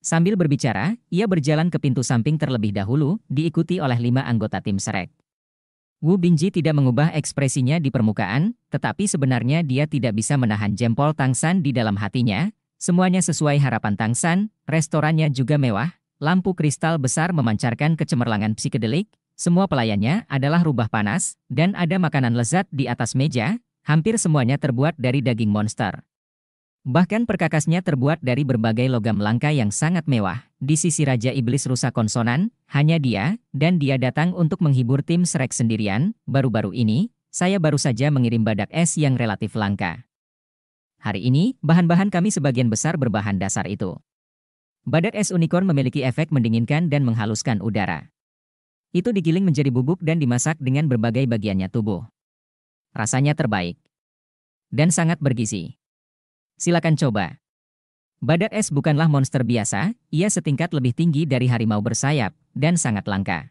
Sambil berbicara, ia berjalan ke pintu samping terlebih dahulu, diikuti oleh lima anggota tim Serek. Wu Binji tidak mengubah ekspresinya di permukaan, tetapi sebenarnya dia tidak bisa menahan jempol Tang San di dalam hatinya. Semuanya sesuai harapan Tang San. restorannya juga mewah, lampu kristal besar memancarkan kecemerlangan psikedelik, semua pelayannya adalah rubah panas, dan ada makanan lezat di atas meja, hampir semuanya terbuat dari daging monster. Bahkan perkakasnya terbuat dari berbagai logam langka yang sangat mewah. Di sisi Raja Iblis rusa konsonan, hanya dia, dan dia datang untuk menghibur tim Shrek sendirian. Baru-baru ini, saya baru saja mengirim badak es yang relatif langka. Hari ini, bahan-bahan kami sebagian besar berbahan dasar itu. Badak es unicorn memiliki efek mendinginkan dan menghaluskan udara. Itu digiling menjadi bubuk dan dimasak dengan berbagai bagiannya tubuh. Rasanya terbaik. Dan sangat bergizi. Silakan coba. Badak es bukanlah monster biasa, ia setingkat lebih tinggi dari harimau bersayap, dan sangat langka.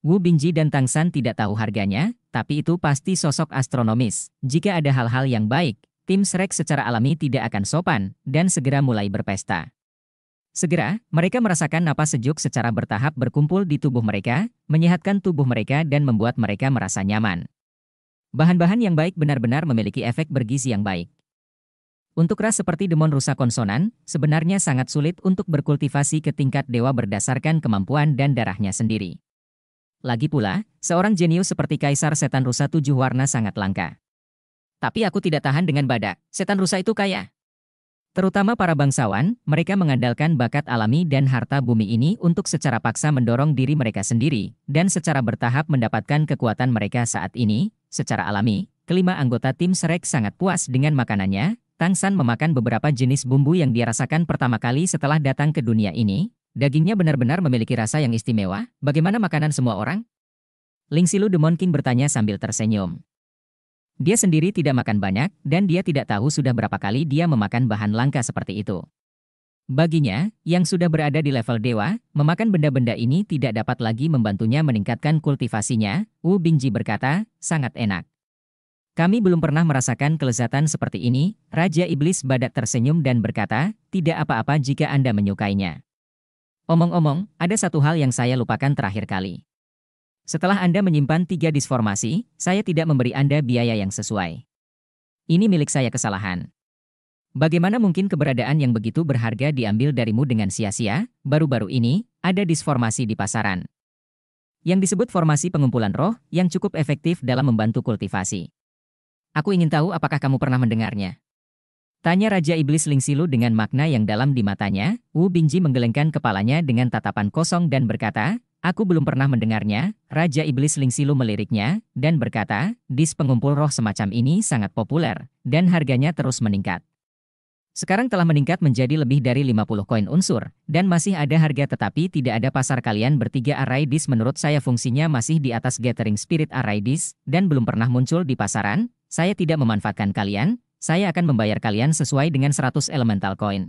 Wu Bingji dan Tang San tidak tahu harganya, tapi itu pasti sosok astronomis. Jika ada hal-hal yang baik, tim Shrek secara alami tidak akan sopan, dan segera mulai berpesta. Segera, mereka merasakan napas sejuk secara bertahap berkumpul di tubuh mereka, menyehatkan tubuh mereka dan membuat mereka merasa nyaman. Bahan-bahan yang baik benar-benar memiliki efek bergizi yang baik. Untuk ras seperti demon rusa konsonan, sebenarnya sangat sulit untuk berkultivasi ke tingkat dewa berdasarkan kemampuan dan darahnya sendiri. Lagi pula, seorang jenius seperti kaisar setan rusa tujuh warna sangat langka. Tapi aku tidak tahan dengan badak, setan rusa itu kaya. Terutama para bangsawan, mereka mengandalkan bakat alami dan harta bumi ini untuk secara paksa mendorong diri mereka sendiri, dan secara bertahap mendapatkan kekuatan mereka saat ini, secara alami, kelima anggota tim Shrek sangat puas dengan makanannya, Tang San memakan beberapa jenis bumbu yang dia rasakan pertama kali setelah datang ke dunia ini. Dagingnya benar-benar memiliki rasa yang istimewa, bagaimana makanan semua orang? Ling Silu Demon King bertanya sambil tersenyum. Dia sendiri tidak makan banyak, dan dia tidak tahu sudah berapa kali dia memakan bahan langka seperti itu. Baginya, yang sudah berada di level dewa, memakan benda-benda ini tidak dapat lagi membantunya meningkatkan kultivasinya, Wu Bingji berkata, sangat enak. Kami belum pernah merasakan kelezatan seperti ini, Raja Iblis Badak tersenyum dan berkata, tidak apa-apa jika Anda menyukainya. Omong-omong, ada satu hal yang saya lupakan terakhir kali. Setelah Anda menyimpan tiga disformasi, saya tidak memberi Anda biaya yang sesuai. Ini milik saya kesalahan. Bagaimana mungkin keberadaan yang begitu berharga diambil darimu dengan sia-sia, baru-baru ini, ada disformasi di pasaran. Yang disebut formasi pengumpulan roh, yang cukup efektif dalam membantu kultivasi. Aku ingin tahu apakah kamu pernah mendengarnya. Tanya Raja Iblis Ling Silu dengan makna yang dalam di matanya, Wu Bingji menggelengkan kepalanya dengan tatapan kosong dan berkata, Aku belum pernah mendengarnya, Raja Iblis Ling Silu meliriknya, dan berkata, dis pengumpul roh semacam ini sangat populer, dan harganya terus meningkat. Sekarang telah meningkat menjadi lebih dari 50 koin unsur, dan masih ada harga tetapi tidak ada pasar kalian bertiga array dis menurut saya fungsinya masih di atas gathering spirit array dis, dan belum pernah muncul di pasaran, saya tidak memanfaatkan kalian, saya akan membayar kalian sesuai dengan 100 elemental coin.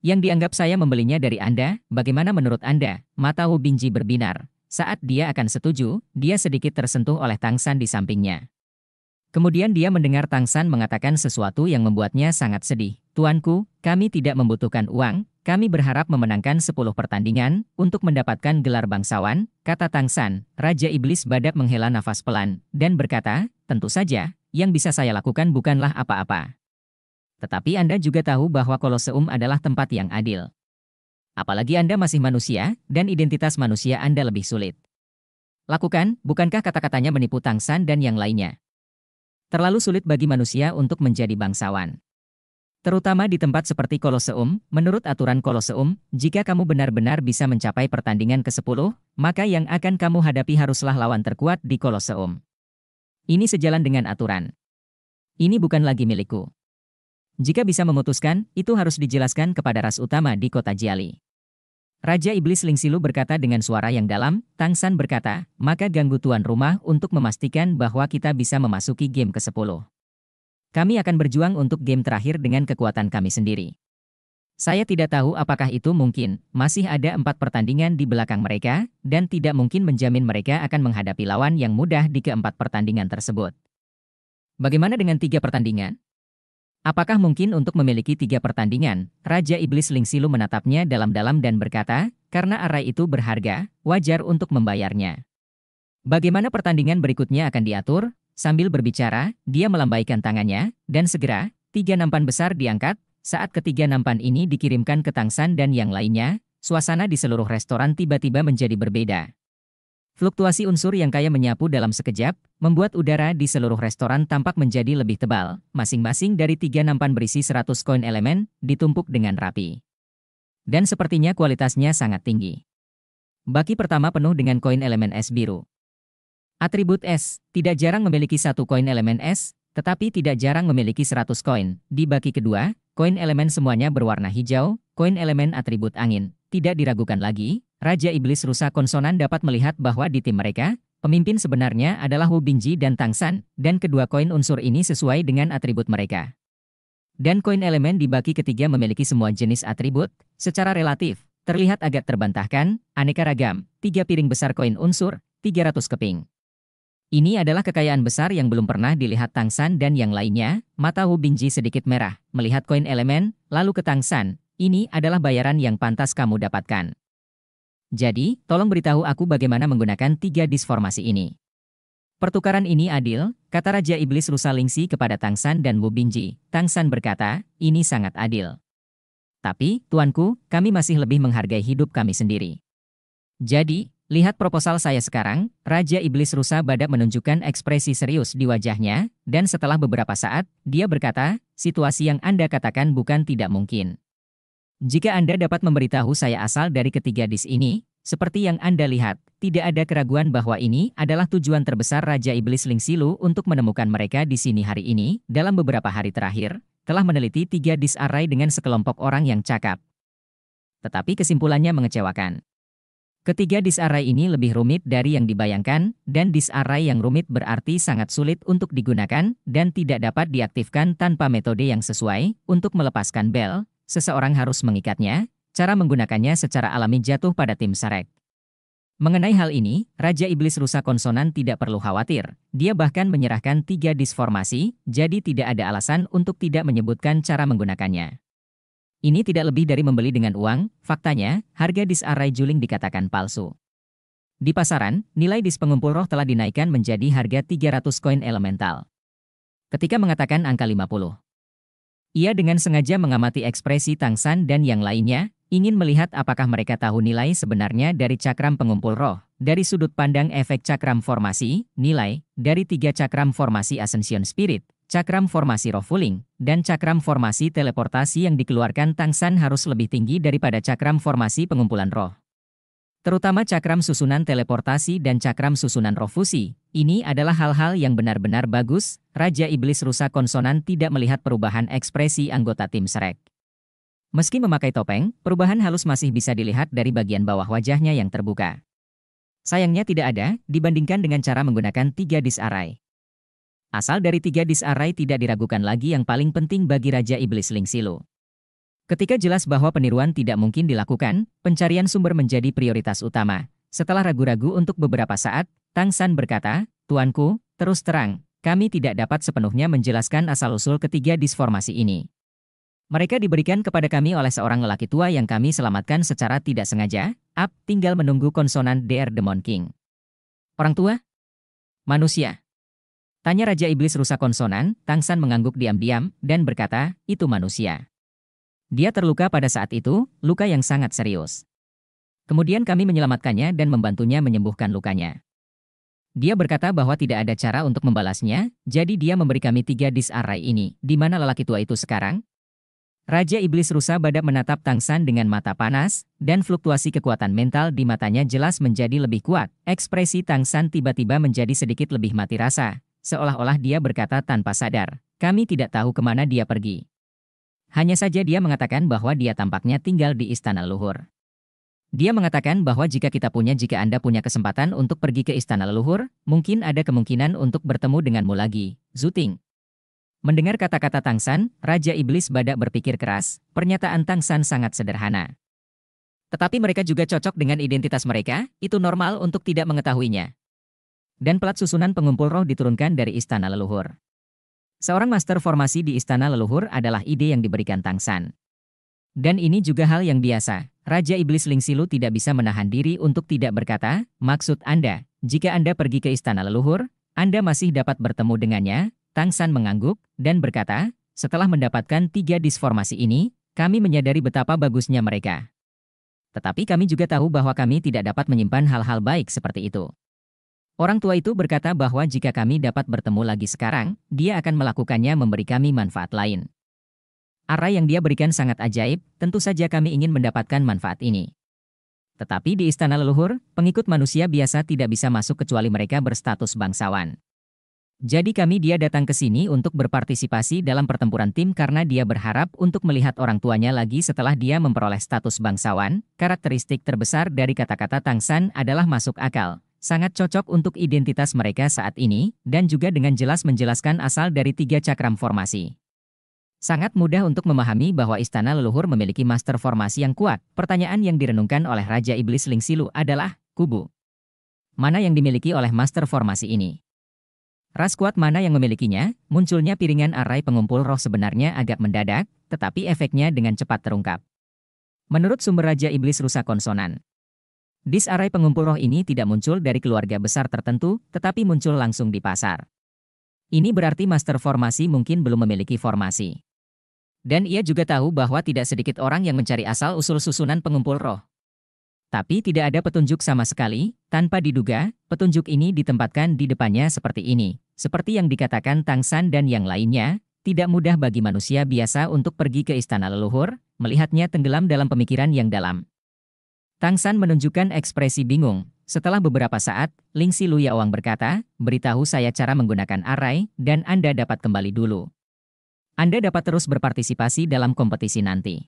Yang dianggap saya membelinya dari Anda, bagaimana menurut Anda? Mata Wu Binji berbinar. Saat dia akan setuju, dia sedikit tersentuh oleh Tang San di sampingnya. Kemudian dia mendengar Tang San mengatakan sesuatu yang membuatnya sangat sedih. Tuanku, kami tidak membutuhkan uang, kami berharap memenangkan 10 pertandingan untuk mendapatkan gelar bangsawan, kata Tang San. Raja Iblis Badak menghela nafas pelan dan berkata, tentu saja, yang bisa saya lakukan bukanlah apa-apa. Tetapi Anda juga tahu bahwa Koloseum adalah tempat yang adil. Apalagi Anda masih manusia, dan identitas manusia Anda lebih sulit. Lakukan, bukankah kata-katanya menipu Tang San dan yang lainnya? Terlalu sulit bagi manusia untuk menjadi bangsawan. Terutama di tempat seperti Koloseum, menurut aturan Koloseum, jika kamu benar-benar bisa mencapai pertandingan ke-10, maka yang akan kamu hadapi haruslah lawan terkuat di Koloseum. Ini sejalan dengan aturan. Ini bukan lagi milikku. Jika bisa memutuskan, itu harus dijelaskan kepada ras utama di kota Jiali. Raja Iblis Ling Silu berkata dengan suara yang dalam, Tang San berkata, maka ganggu tuan rumah untuk memastikan bahwa kita bisa memasuki game ke-10. Kami akan berjuang untuk game terakhir dengan kekuatan kami sendiri. Saya tidak tahu apakah itu mungkin, masih ada empat pertandingan di belakang mereka, dan tidak mungkin menjamin mereka akan menghadapi lawan yang mudah di keempat pertandingan tersebut. Bagaimana dengan tiga pertandingan? Apakah mungkin untuk memiliki tiga pertandingan? Raja Iblis Ling Silu menatapnya dalam-dalam dan berkata, karena arai itu berharga, wajar untuk membayarnya. Bagaimana pertandingan berikutnya akan diatur? Sambil berbicara, dia melambaikan tangannya, dan segera, tiga nampan besar diangkat, saat ketiga nampan ini dikirimkan ke Tang San dan yang lainnya, suasana di seluruh restoran tiba-tiba menjadi berbeda. Fluktuasi unsur yang kaya menyapu dalam sekejap, membuat udara di seluruh restoran tampak menjadi lebih tebal. Masing-masing dari tiga nampan berisi 100 koin elemen, ditumpuk dengan rapi. Dan sepertinya kualitasnya sangat tinggi. Baki pertama penuh dengan koin elemen es biru. Atribut es, tidak jarang memiliki satu koin elemen es, tetapi tidak jarang memiliki 100 koin. Di baki kedua, Koin elemen semuanya berwarna hijau, koin elemen atribut angin. Tidak diragukan lagi, Raja Iblis Rusa Konsonan dapat melihat bahwa di tim mereka, pemimpin sebenarnya adalah Wu Bingji dan Tang San, dan kedua koin unsur ini sesuai dengan atribut mereka. Dan koin elemen di baki ketiga memiliki semua jenis atribut, secara relatif, terlihat agak terbantahkan, aneka ragam, tiga piring besar koin unsur, 300 keping. Ini adalah kekayaan besar yang belum pernah dilihat Tang San dan yang lainnya. Mata Wu Bingji sedikit merah, melihat koin elemen, lalu ke Tang San. Ini adalah bayaran yang pantas kamu dapatkan. Jadi, tolong beritahu aku bagaimana menggunakan tiga disformasi ini. Pertukaran ini adil, kata Raja Iblis Rusa Lingsi kepada Tang San dan Wu Bingji. Tang San berkata, ini sangat adil. Tapi, tuanku, kami masih lebih menghargai hidup kami sendiri. Jadi, Lihat proposal saya sekarang, Raja Iblis Rusa Badak menunjukkan ekspresi serius di wajahnya, dan setelah beberapa saat, dia berkata, situasi yang Anda katakan bukan tidak mungkin. Jika Anda dapat memberitahu saya asal dari ketiga dis ini, seperti yang Anda lihat, tidak ada keraguan bahwa ini adalah tujuan terbesar Raja Iblis Ling Silu untuk menemukan mereka di sini hari ini, dalam beberapa hari terakhir, telah meneliti tiga dis arai dengan sekelompok orang yang cakap. Tetapi kesimpulannya mengecewakan. Ketiga disarray ini lebih rumit dari yang dibayangkan, dan disarray yang rumit berarti sangat sulit untuk digunakan dan tidak dapat diaktifkan tanpa metode yang sesuai. Untuk melepaskan bel, seseorang harus mengikatnya, cara menggunakannya secara alami jatuh pada tim Sarek. Mengenai hal ini, Raja Iblis Rusa Konsonan tidak perlu khawatir. Dia bahkan menyerahkan tiga disformasi, jadi tidak ada alasan untuk tidak menyebutkan cara menggunakannya. Ini tidak lebih dari membeli dengan uang, faktanya, harga disarai juling dikatakan palsu. Di pasaran, nilai dis pengumpul roh telah dinaikkan menjadi harga 300 koin elemental. Ketika mengatakan angka 50. Ia dengan sengaja mengamati ekspresi Tang San dan yang lainnya, ingin melihat apakah mereka tahu nilai sebenarnya dari cakram pengumpul roh. Dari sudut pandang efek cakram formasi, nilai, dari tiga cakram formasi Ascension Spirit, cakram formasi rofuling, dan cakram formasi teleportasi yang dikeluarkan Tang San harus lebih tinggi daripada cakram formasi pengumpulan roh. Terutama cakram susunan teleportasi dan cakram susunan roh fusi, ini adalah hal-hal yang benar-benar bagus, Raja Iblis Rusa Konsonan tidak melihat perubahan ekspresi anggota tim Shrek. Meski memakai topeng, perubahan halus masih bisa dilihat dari bagian bawah wajahnya yang terbuka. Sayangnya tidak ada, dibandingkan dengan cara menggunakan tiga disarai. Asal dari tiga disarai tidak diragukan lagi yang paling penting bagi Raja Iblis Ling Silu. Ketika jelas bahwa peniruan tidak mungkin dilakukan, pencarian sumber menjadi prioritas utama. Setelah ragu-ragu untuk beberapa saat, Tang San berkata, Tuanku, terus terang, kami tidak dapat sepenuhnya menjelaskan asal-usul ketiga disformasi ini. Mereka diberikan kepada kami oleh seorang lelaki tua yang kami selamatkan secara tidak sengaja. Up tinggal menunggu konsonan DR Demon King. Orang tua? Manusia. Tanya Raja Iblis rusak konsonan, San mengangguk diam-diam, dan berkata, itu manusia. Dia terluka pada saat itu, luka yang sangat serius. Kemudian kami menyelamatkannya dan membantunya menyembuhkan lukanya. Dia berkata bahwa tidak ada cara untuk membalasnya, jadi dia memberi kami tiga disarai ini, di mana lelaki tua itu sekarang? Raja Iblis Rusa Badak menatap Tang San dengan mata panas, dan fluktuasi kekuatan mental di matanya jelas menjadi lebih kuat. Ekspresi Tang San tiba-tiba menjadi sedikit lebih mati rasa, Seolah-olah dia berkata tanpa sadar, kami tidak tahu kemana dia pergi. Hanya saja dia mengatakan bahwa dia tampaknya tinggal di istana Luhur. Dia mengatakan bahwa jika kita punya jika Anda punya kesempatan untuk pergi ke istana leluhur, mungkin ada kemungkinan untuk bertemu denganmu lagi, Zuting. Mendengar kata-kata Tang San, Raja Iblis Badak berpikir keras, pernyataan Tang San sangat sederhana. Tetapi mereka juga cocok dengan identitas mereka, itu normal untuk tidak mengetahuinya dan pelat susunan pengumpul roh diturunkan dari istana leluhur. Seorang master formasi di istana leluhur adalah ide yang diberikan Tang San. Dan ini juga hal yang biasa. Raja Iblis Ling Silu tidak bisa menahan diri untuk tidak berkata, maksud Anda, jika Anda pergi ke istana leluhur, Anda masih dapat bertemu dengannya. Tang San mengangguk dan berkata, setelah mendapatkan tiga disformasi ini, kami menyadari betapa bagusnya mereka. Tetapi kami juga tahu bahwa kami tidak dapat menyimpan hal-hal baik seperti itu. Orang tua itu berkata bahwa jika kami dapat bertemu lagi sekarang, dia akan melakukannya memberi kami manfaat lain. Arah yang dia berikan sangat ajaib, tentu saja kami ingin mendapatkan manfaat ini. Tetapi di istana leluhur, pengikut manusia biasa tidak bisa masuk kecuali mereka berstatus bangsawan. Jadi kami dia datang ke sini untuk berpartisipasi dalam pertempuran tim karena dia berharap untuk melihat orang tuanya lagi setelah dia memperoleh status bangsawan. Karakteristik terbesar dari kata-kata Tang San adalah masuk akal, sangat cocok untuk identitas mereka saat ini, dan juga dengan jelas menjelaskan asal dari tiga cakram formasi. Sangat mudah untuk memahami bahwa istana leluhur memiliki master formasi yang kuat. Pertanyaan yang direnungkan oleh Raja Iblis Ling Silu adalah, kubu. Mana yang dimiliki oleh master formasi ini? Ras kuat mana yang memilikinya, munculnya piringan arai pengumpul roh sebenarnya agak mendadak, tetapi efeknya dengan cepat terungkap. Menurut sumber Raja Iblis Rusa Konsonan, Disarai pengumpul roh ini tidak muncul dari keluarga besar tertentu, tetapi muncul langsung di pasar. Ini berarti master formasi mungkin belum memiliki formasi. Dan ia juga tahu bahwa tidak sedikit orang yang mencari asal-usul susunan pengumpul roh. Tapi tidak ada petunjuk sama sekali, tanpa diduga, petunjuk ini ditempatkan di depannya seperti ini. Seperti yang dikatakan Tang San dan yang lainnya, tidak mudah bagi manusia biasa untuk pergi ke istana leluhur, melihatnya tenggelam dalam pemikiran yang dalam. Tang San menunjukkan ekspresi bingung. Setelah beberapa saat, Ling Si Luyawang berkata, beritahu saya cara menggunakan arai, dan Anda dapat kembali dulu. Anda dapat terus berpartisipasi dalam kompetisi nanti.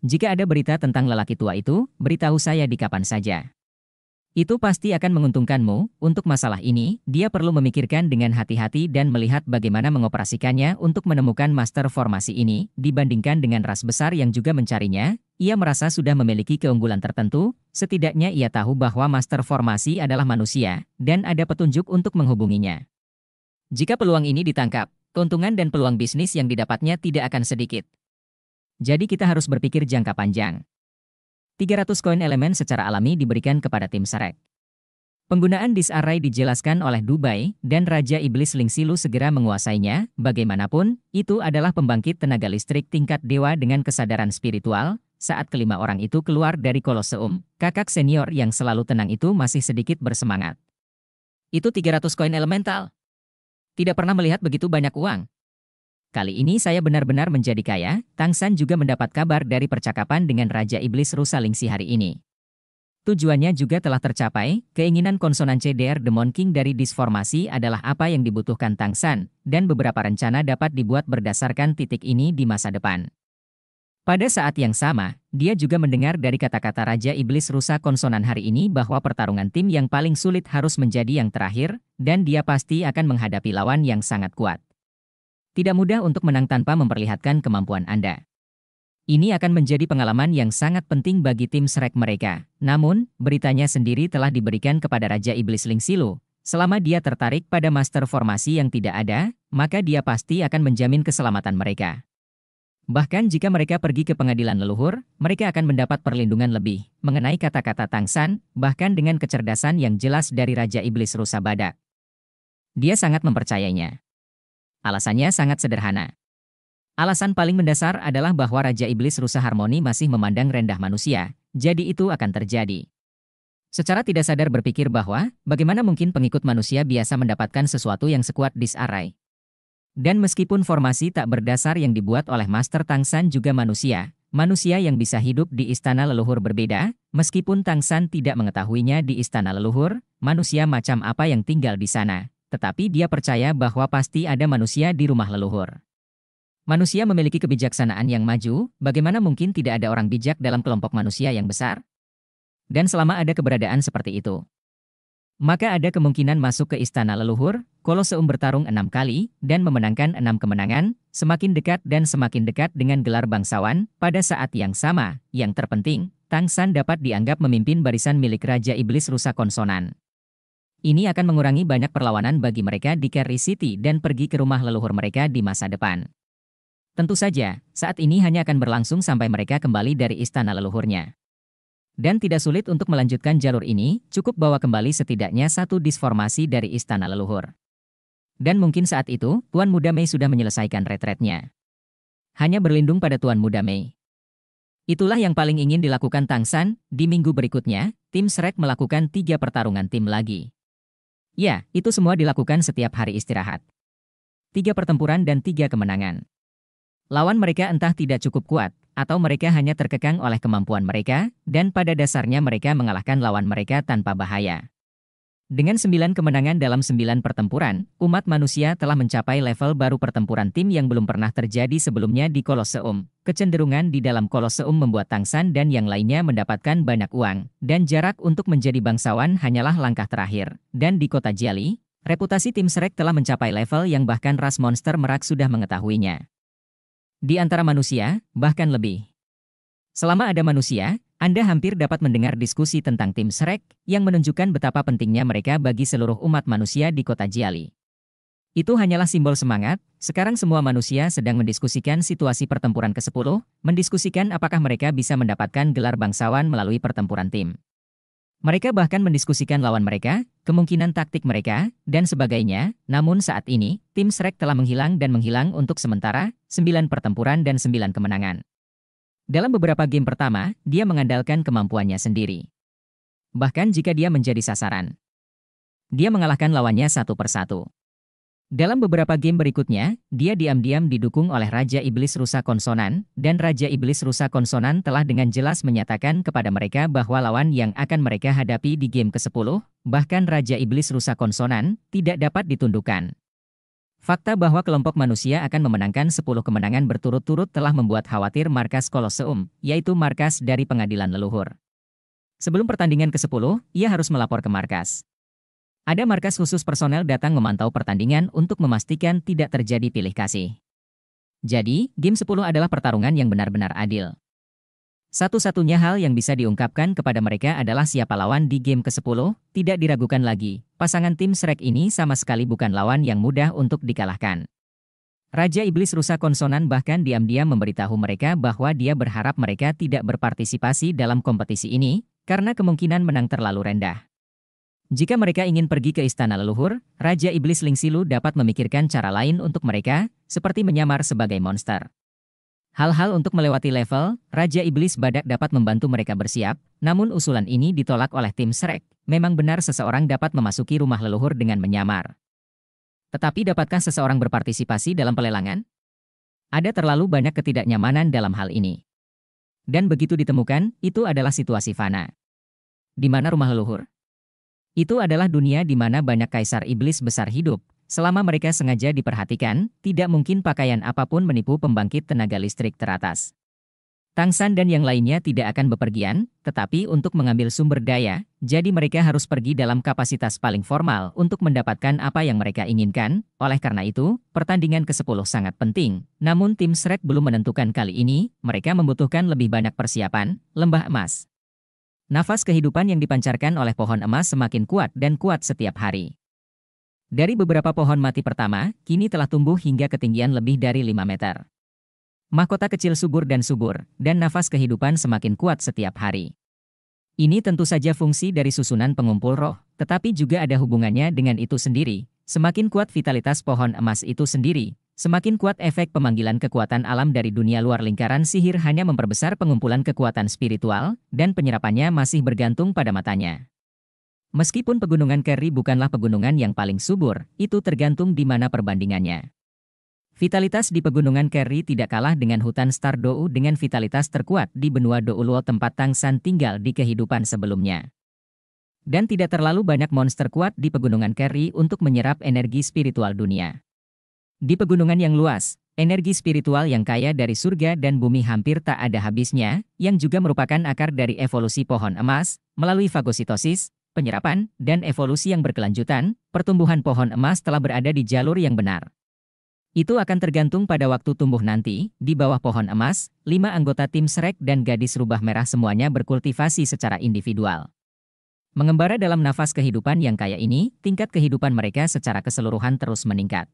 Jika ada berita tentang lelaki tua itu, beritahu saya di kapan saja. Itu pasti akan menguntungkanmu. Untuk masalah ini, dia perlu memikirkan dengan hati-hati dan melihat bagaimana mengoperasikannya untuk menemukan master formasi ini. Dibandingkan dengan ras besar yang juga mencarinya, ia merasa sudah memiliki keunggulan tertentu. Setidaknya ia tahu bahwa master formasi adalah manusia, dan ada petunjuk untuk menghubunginya. Jika peluang ini ditangkap, keuntungan dan peluang bisnis yang didapatnya tidak akan sedikit. Jadi kita harus berpikir jangka panjang. 300 koin elemen secara alami diberikan kepada tim Sarek. Penggunaan disarray dijelaskan oleh Dubai, dan Raja Iblis Ling Silu segera menguasainya, bagaimanapun, itu adalah pembangkit tenaga listrik tingkat dewa dengan kesadaran spiritual, saat kelima orang itu keluar dari Koloseum, kakak senior yang selalu tenang itu masih sedikit bersemangat. Itu 300 koin elemental. Tidak pernah melihat begitu banyak uang. Kali ini saya benar-benar menjadi kaya, Tang San juga mendapat kabar dari percakapan dengan Raja Iblis Rusa Lingsi hari ini. Tujuannya juga telah tercapai, keinginan konsonan CDR Demon King dari disformasi adalah apa yang dibutuhkan Tang San, dan beberapa rencana dapat dibuat berdasarkan titik ini di masa depan. Pada saat yang sama, dia juga mendengar dari kata-kata Raja Iblis Rusa konsonan hari ini bahwa pertarungan tim yang paling sulit harus menjadi yang terakhir, dan dia pasti akan menghadapi lawan yang sangat kuat. Tidak mudah untuk menang tanpa memperlihatkan kemampuan Anda. Ini akan menjadi pengalaman yang sangat penting bagi tim Shrek mereka. Namun, beritanya sendiri telah diberikan kepada Raja Iblis Ling Silu. Selama dia tertarik pada master formasi yang tidak ada, maka dia pasti akan menjamin keselamatan mereka. Bahkan jika mereka pergi ke pengadilan leluhur, mereka akan mendapat perlindungan lebih mengenai kata-kata Tang San, bahkan dengan kecerdasan yang jelas dari Raja Iblis Rusa Badak. Dia sangat mempercayainya. Alasannya sangat sederhana. Alasan paling mendasar adalah bahwa Raja Iblis Rusa Harmoni masih memandang rendah manusia, jadi itu akan terjadi. Secara tidak sadar berpikir bahwa, bagaimana mungkin pengikut manusia biasa mendapatkan sesuatu yang sekuat disarai. Dan meskipun formasi tak berdasar yang dibuat oleh Master Tang San juga manusia, manusia yang bisa hidup di istana leluhur berbeda, meskipun Tang San tidak mengetahuinya di istana leluhur, manusia macam apa yang tinggal di sana, tetapi dia percaya bahwa pasti ada manusia di rumah leluhur. Manusia memiliki kebijaksanaan yang maju, bagaimana mungkin tidak ada orang bijak dalam kelompok manusia yang besar? Dan selama ada keberadaan seperti itu, maka ada kemungkinan masuk ke istana leluhur, Koloseum bertarung enam kali, dan memenangkan enam kemenangan, semakin dekat dan semakin dekat dengan gelar bangsawan, pada saat yang sama, yang terpenting, Tang San dapat dianggap memimpin barisan milik Raja Iblis Rusa Konsonan. Ini akan mengurangi banyak perlawanan bagi mereka di Kerry City dan pergi ke rumah leluhur mereka di masa depan. Tentu saja, saat ini hanya akan berlangsung sampai mereka kembali dari istana leluhurnya. Dan tidak sulit untuk melanjutkan jalur ini, cukup bawa kembali setidaknya satu disformasi dari istana leluhur. Dan mungkin saat itu, Tuan Muda Mei sudah menyelesaikan retretnya. Hanya berlindung pada Tuan Muda Mei. Itulah yang paling ingin dilakukan Tang San, di minggu berikutnya, tim Shrek melakukan tiga pertarungan tim lagi. Ya, itu semua dilakukan setiap hari istirahat. Tiga pertempuran dan tiga kemenangan. Lawan mereka entah tidak cukup kuat, atau mereka hanya terkekang oleh kemampuan mereka, dan pada dasarnya mereka mengalahkan lawan mereka tanpa bahaya. Dengan sembilan kemenangan dalam sembilan pertempuran, umat manusia telah mencapai level baru pertempuran tim yang belum pernah terjadi sebelumnya di Koloseum. Kecenderungan di dalam Koloseum membuat Tang San dan yang lainnya mendapatkan banyak uang, dan jarak untuk menjadi bangsawan hanyalah langkah terakhir. Dan di kota Jali, reputasi tim Serek telah mencapai level yang bahkan ras monster merak sudah mengetahuinya. Di antara manusia, bahkan lebih. Selama ada manusia, anda hampir dapat mendengar diskusi tentang tim Shrek yang menunjukkan betapa pentingnya mereka bagi seluruh umat manusia di kota Jiali. Itu hanyalah simbol semangat, sekarang semua manusia sedang mendiskusikan situasi pertempuran ke-10, mendiskusikan apakah mereka bisa mendapatkan gelar bangsawan melalui pertempuran tim. Mereka bahkan mendiskusikan lawan mereka, kemungkinan taktik mereka, dan sebagainya. Namun saat ini, tim Shrek telah menghilang dan menghilang untuk sementara, 9 pertempuran dan 9 kemenangan. Dalam beberapa game pertama, dia mengandalkan kemampuannya sendiri. Bahkan jika dia menjadi sasaran, dia mengalahkan lawannya satu persatu. Dalam beberapa game berikutnya, dia diam-diam didukung oleh Raja Iblis Rusa Konsonan, dan Raja Iblis Rusa Konsonan telah dengan jelas menyatakan kepada mereka bahwa lawan yang akan mereka hadapi di game ke-10, bahkan Raja Iblis Rusa Konsonan, tidak dapat ditundukkan. Fakta bahwa kelompok manusia akan memenangkan 10 kemenangan berturut-turut telah membuat khawatir markas koloseum, yaitu markas dari pengadilan leluhur. Sebelum pertandingan ke-10, ia harus melapor ke markas. Ada markas khusus personel datang memantau pertandingan untuk memastikan tidak terjadi pilih kasih. Jadi, game 10 adalah pertarungan yang benar-benar adil. Satu-satunya hal yang bisa diungkapkan kepada mereka adalah siapa lawan di game ke-10, tidak diragukan lagi, pasangan tim Shrek ini sama sekali bukan lawan yang mudah untuk dikalahkan. Raja Iblis Rusa Konsonan bahkan diam-diam memberitahu mereka bahwa dia berharap mereka tidak berpartisipasi dalam kompetisi ini, karena kemungkinan menang terlalu rendah. Jika mereka ingin pergi ke istana leluhur, Raja Iblis Lingsilu dapat memikirkan cara lain untuk mereka, seperti menyamar sebagai monster. Hal-hal untuk melewati level, Raja Iblis Badak dapat membantu mereka bersiap, namun usulan ini ditolak oleh tim Shrek. Memang benar seseorang dapat memasuki rumah leluhur dengan menyamar. Tetapi dapatkah seseorang berpartisipasi dalam pelelangan? Ada terlalu banyak ketidaknyamanan dalam hal ini. Dan begitu ditemukan, itu adalah situasi fana. Di mana rumah leluhur? Itu adalah dunia di mana banyak kaisar iblis besar hidup, Selama mereka sengaja diperhatikan, tidak mungkin pakaian apapun menipu pembangkit tenaga listrik teratas. Tang San dan yang lainnya tidak akan bepergian, tetapi untuk mengambil sumber daya, jadi mereka harus pergi dalam kapasitas paling formal untuk mendapatkan apa yang mereka inginkan. Oleh karena itu, pertandingan ke-10 sangat penting. Namun tim Shrek belum menentukan kali ini, mereka membutuhkan lebih banyak persiapan, lembah emas. Nafas kehidupan yang dipancarkan oleh pohon emas semakin kuat dan kuat setiap hari. Dari beberapa pohon mati pertama, kini telah tumbuh hingga ketinggian lebih dari 5 meter. Mahkota kecil subur dan subur, dan nafas kehidupan semakin kuat setiap hari. Ini tentu saja fungsi dari susunan pengumpul roh, tetapi juga ada hubungannya dengan itu sendiri. Semakin kuat vitalitas pohon emas itu sendiri, Semakin kuat efek pemanggilan kekuatan alam dari dunia luar lingkaran sihir hanya memperbesar pengumpulan kekuatan spiritual, dan penyerapannya masih bergantung pada matanya. Meskipun pegunungan Kerry bukanlah pegunungan yang paling subur, itu tergantung di mana perbandingannya. Vitalitas di pegunungan Kerry tidak kalah dengan hutan Stardou dengan vitalitas terkuat di benua Douluo tempat Tang San tinggal di kehidupan sebelumnya. Dan tidak terlalu banyak monster kuat di pegunungan Kerry untuk menyerap energi spiritual dunia. Di pegunungan yang luas, energi spiritual yang kaya dari surga dan bumi hampir tak ada habisnya, yang juga merupakan akar dari evolusi pohon emas, melalui fagositosis, penyerapan, dan evolusi yang berkelanjutan, pertumbuhan pohon emas telah berada di jalur yang benar. Itu akan tergantung pada waktu tumbuh nanti, di bawah pohon emas, lima anggota tim Srek dan gadis rubah merah semuanya berkultivasi secara individual. Mengembara dalam nafas kehidupan yang kaya ini, tingkat kehidupan mereka secara keseluruhan terus meningkat.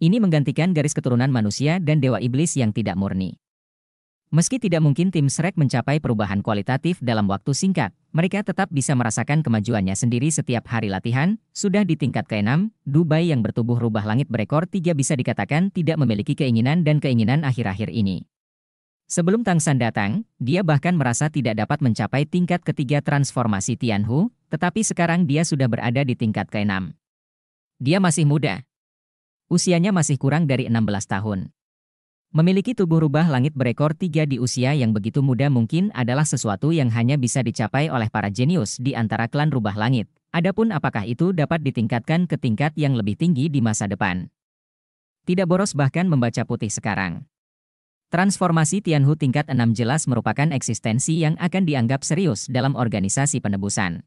Ini menggantikan garis keturunan manusia dan dewa iblis yang tidak murni. Meski tidak mungkin tim Shrek mencapai perubahan kualitatif dalam waktu singkat, mereka tetap bisa merasakan kemajuannya sendiri setiap hari latihan. Sudah di tingkat ke-6, Dubai yang bertubuh rubah langit berekor 3 bisa dikatakan tidak memiliki keinginan dan keinginan akhir-akhir ini. Sebelum Tang San datang, dia bahkan merasa tidak dapat mencapai tingkat ketiga transformasi Tianhu, tetapi sekarang dia sudah berada di tingkat ke-6. Dia masih muda. Usianya masih kurang dari 16 tahun. Memiliki tubuh rubah langit berekor tiga di usia yang begitu muda mungkin adalah sesuatu yang hanya bisa dicapai oleh para jenius di antara klan rubah langit. Adapun apakah itu dapat ditingkatkan ke tingkat yang lebih tinggi di masa depan? Tidak boros bahkan membaca putih sekarang. Transformasi Tianhu tingkat 6 jelas merupakan eksistensi yang akan dianggap serius dalam organisasi penebusan.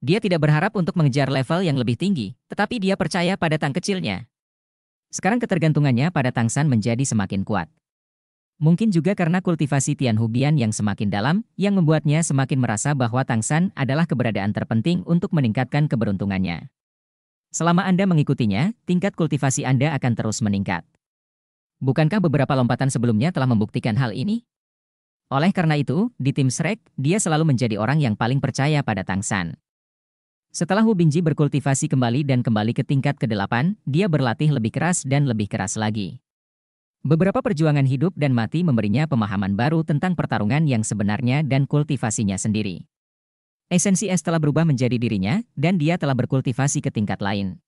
Dia tidak berharap untuk mengejar level yang lebih tinggi, tetapi dia percaya pada tang kecilnya, sekarang ketergantungannya pada Tang San menjadi semakin kuat. Mungkin juga karena kultivasi Tian Hubian yang semakin dalam, yang membuatnya semakin merasa bahwa Tang San adalah keberadaan terpenting untuk meningkatkan keberuntungannya. Selama Anda mengikutinya, tingkat kultivasi Anda akan terus meningkat. Bukankah beberapa lompatan sebelumnya telah membuktikan hal ini? Oleh karena itu, di tim Shrek, dia selalu menjadi orang yang paling percaya pada Tang San. Setelah Hu Binji berkultivasi kembali dan kembali ke tingkat ke-8, dia berlatih lebih keras dan lebih keras lagi. Beberapa perjuangan hidup dan mati memberinya pemahaman baru tentang pertarungan yang sebenarnya dan kultivasinya sendiri. Esensi es telah berubah menjadi dirinya, dan dia telah berkultivasi ke tingkat lain.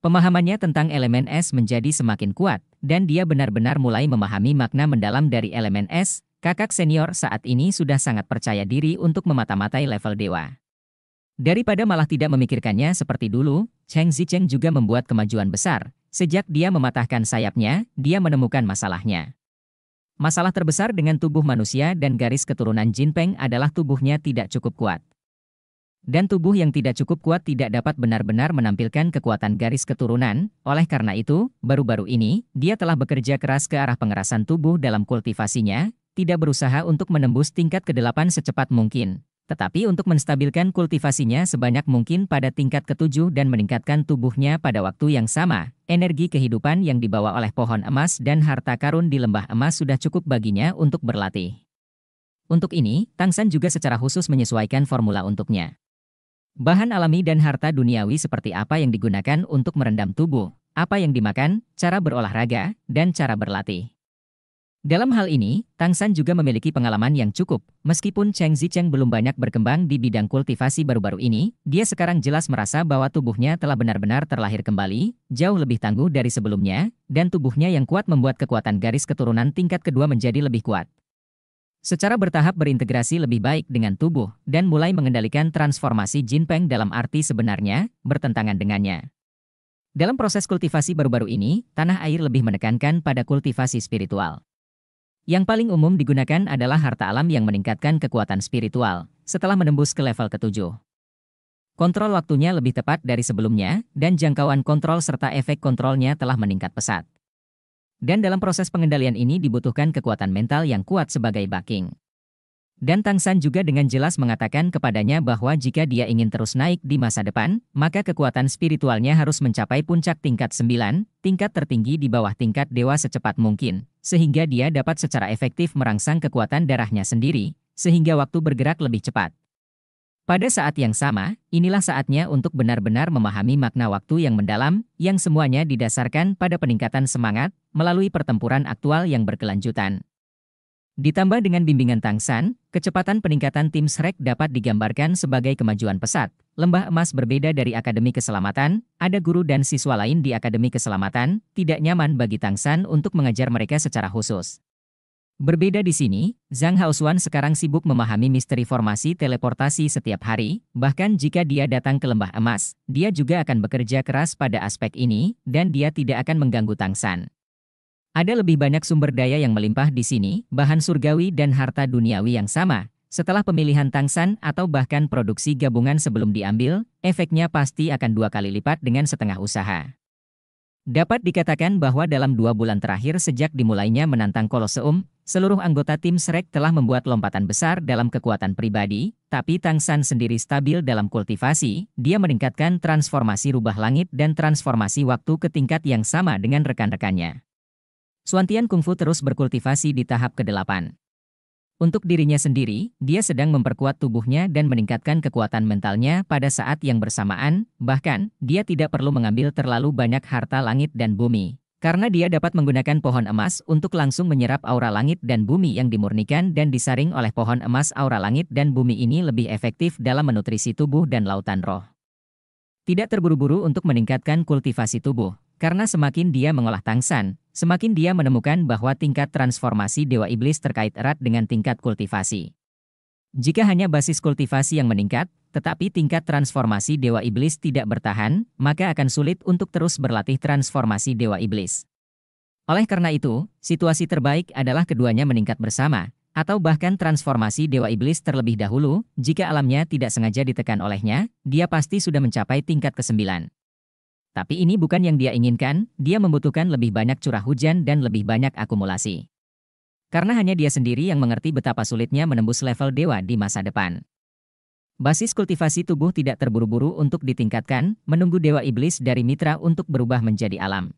Pemahamannya tentang elemen es menjadi semakin kuat, dan dia benar-benar mulai memahami makna mendalam dari elemen es. Kakak senior saat ini sudah sangat percaya diri untuk memata-matai level dewa. Daripada malah tidak memikirkannya seperti dulu, Cheng Zicheng juga membuat kemajuan besar. Sejak dia mematahkan sayapnya, dia menemukan masalahnya. Masalah terbesar dengan tubuh manusia dan garis keturunan Jin Peng adalah tubuhnya tidak cukup kuat. Dan tubuh yang tidak cukup kuat tidak dapat benar-benar menampilkan kekuatan garis keturunan, oleh karena itu, baru-baru ini, dia telah bekerja keras ke arah pengerasan tubuh dalam kultivasinya, tidak berusaha untuk menembus tingkat ke-8 secepat mungkin. Tetapi untuk menstabilkan kultivasinya sebanyak mungkin pada tingkat ketujuh dan meningkatkan tubuhnya pada waktu yang sama, energi kehidupan yang dibawa oleh pohon emas dan harta karun di lembah emas sudah cukup baginya untuk berlatih. Untuk ini, Tang San juga secara khusus menyesuaikan formula untuknya. Bahan alami dan harta duniawi seperti apa yang digunakan untuk merendam tubuh, apa yang dimakan, cara berolahraga, dan cara berlatih. Dalam hal ini, Tang San juga memiliki pengalaman yang cukup. Meskipun Cheng Zicheng belum banyak berkembang di bidang kultivasi baru-baru ini, dia sekarang jelas merasa bahwa tubuhnya telah benar-benar terlahir kembali, jauh lebih tangguh dari sebelumnya, dan tubuhnya yang kuat membuat kekuatan garis keturunan tingkat kedua menjadi lebih kuat. Secara bertahap berintegrasi lebih baik dengan tubuh, dan mulai mengendalikan transformasi Jin Peng dalam arti sebenarnya, bertentangan dengannya. Dalam proses kultivasi baru-baru ini, tanah air lebih menekankan pada kultivasi spiritual. Yang paling umum digunakan adalah harta alam yang meningkatkan kekuatan spiritual, setelah menembus ke level ketujuh. Kontrol waktunya lebih tepat dari sebelumnya, dan jangkauan kontrol serta efek kontrolnya telah meningkat pesat. Dan dalam proses pengendalian ini dibutuhkan kekuatan mental yang kuat sebagai backing. Dan Tang San juga dengan jelas mengatakan kepadanya bahwa jika dia ingin terus naik di masa depan, maka kekuatan spiritualnya harus mencapai puncak tingkat 9, tingkat tertinggi di bawah tingkat dewa secepat mungkin, sehingga dia dapat secara efektif merangsang kekuatan darahnya sendiri, sehingga waktu bergerak lebih cepat. Pada saat yang sama, inilah saatnya untuk benar-benar memahami makna waktu yang mendalam, yang semuanya didasarkan pada peningkatan semangat melalui pertempuran aktual yang berkelanjutan. Ditambah dengan bimbingan Tang San, kecepatan peningkatan tim Shrek dapat digambarkan sebagai kemajuan pesat. Lembah emas berbeda dari Akademi Keselamatan, ada guru dan siswa lain di Akademi Keselamatan, tidak nyaman bagi Tang San untuk mengajar mereka secara khusus. Berbeda di sini, Zhang Haosuan sekarang sibuk memahami misteri formasi teleportasi setiap hari, bahkan jika dia datang ke lembah emas, dia juga akan bekerja keras pada aspek ini, dan dia tidak akan mengganggu Tang San. Ada lebih banyak sumber daya yang melimpah di sini, bahan surgawi dan harta duniawi yang sama. Setelah pemilihan tangsan atau bahkan produksi gabungan sebelum diambil, efeknya pasti akan dua kali lipat dengan setengah usaha. Dapat dikatakan bahwa dalam dua bulan terakhir sejak dimulainya menantang Koloseum, seluruh anggota tim Srek telah membuat lompatan besar dalam kekuatan pribadi, tapi Tang San sendiri stabil dalam kultivasi, dia meningkatkan transformasi rubah langit dan transformasi waktu ke tingkat yang sama dengan rekan-rekannya. Suantian Kungfu terus berkultivasi di tahap ke-8. Untuk dirinya sendiri, dia sedang memperkuat tubuhnya dan meningkatkan kekuatan mentalnya pada saat yang bersamaan, bahkan, dia tidak perlu mengambil terlalu banyak harta langit dan bumi. Karena dia dapat menggunakan pohon emas untuk langsung menyerap aura langit dan bumi yang dimurnikan dan disaring oleh pohon emas aura langit dan bumi ini lebih efektif dalam menutrisi tubuh dan lautan roh. Tidak terburu-buru untuk meningkatkan kultivasi tubuh, karena semakin dia mengolah tangsan, Semakin dia menemukan bahwa tingkat transformasi Dewa Iblis terkait erat dengan tingkat kultivasi. Jika hanya basis kultivasi yang meningkat, tetapi tingkat transformasi Dewa Iblis tidak bertahan, maka akan sulit untuk terus berlatih transformasi Dewa Iblis. Oleh karena itu, situasi terbaik adalah keduanya meningkat bersama, atau bahkan transformasi Dewa Iblis terlebih dahulu, jika alamnya tidak sengaja ditekan olehnya, dia pasti sudah mencapai tingkat kesembilan. Tapi ini bukan yang dia inginkan, dia membutuhkan lebih banyak curah hujan dan lebih banyak akumulasi. Karena hanya dia sendiri yang mengerti betapa sulitnya menembus level dewa di masa depan. Basis kultivasi tubuh tidak terburu-buru untuk ditingkatkan, menunggu dewa iblis dari mitra untuk berubah menjadi alam.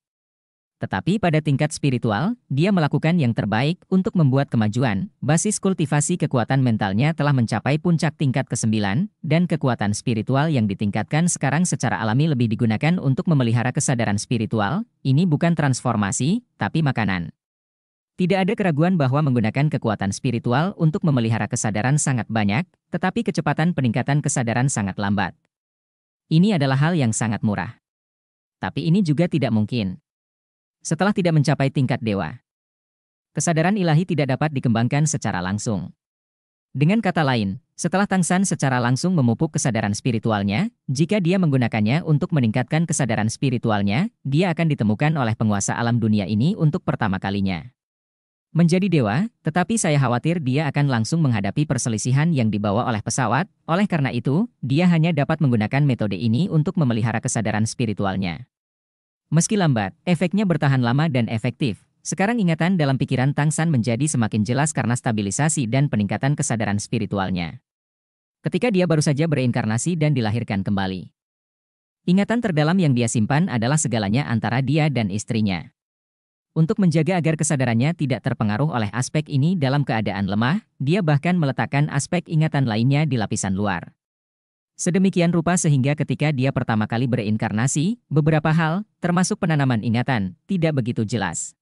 Tetapi pada tingkat spiritual, dia melakukan yang terbaik untuk membuat kemajuan. Basis kultivasi kekuatan mentalnya telah mencapai puncak tingkat ke-9, dan kekuatan spiritual yang ditingkatkan sekarang secara alami lebih digunakan untuk memelihara kesadaran spiritual. Ini bukan transformasi, tapi makanan. Tidak ada keraguan bahwa menggunakan kekuatan spiritual untuk memelihara kesadaran sangat banyak, tetapi kecepatan peningkatan kesadaran sangat lambat. Ini adalah hal yang sangat murah. Tapi ini juga tidak mungkin setelah tidak mencapai tingkat dewa. Kesadaran ilahi tidak dapat dikembangkan secara langsung. Dengan kata lain, setelah Tang San secara langsung memupuk kesadaran spiritualnya, jika dia menggunakannya untuk meningkatkan kesadaran spiritualnya, dia akan ditemukan oleh penguasa alam dunia ini untuk pertama kalinya. Menjadi dewa, tetapi saya khawatir dia akan langsung menghadapi perselisihan yang dibawa oleh pesawat, oleh karena itu, dia hanya dapat menggunakan metode ini untuk memelihara kesadaran spiritualnya. Meski lambat, efeknya bertahan lama dan efektif. Sekarang ingatan dalam pikiran Tang San menjadi semakin jelas karena stabilisasi dan peningkatan kesadaran spiritualnya. Ketika dia baru saja bereinkarnasi dan dilahirkan kembali. Ingatan terdalam yang dia simpan adalah segalanya antara dia dan istrinya. Untuk menjaga agar kesadarannya tidak terpengaruh oleh aspek ini dalam keadaan lemah, dia bahkan meletakkan aspek ingatan lainnya di lapisan luar. Sedemikian rupa sehingga ketika dia pertama kali berinkarnasi, beberapa hal, termasuk penanaman ingatan, tidak begitu jelas.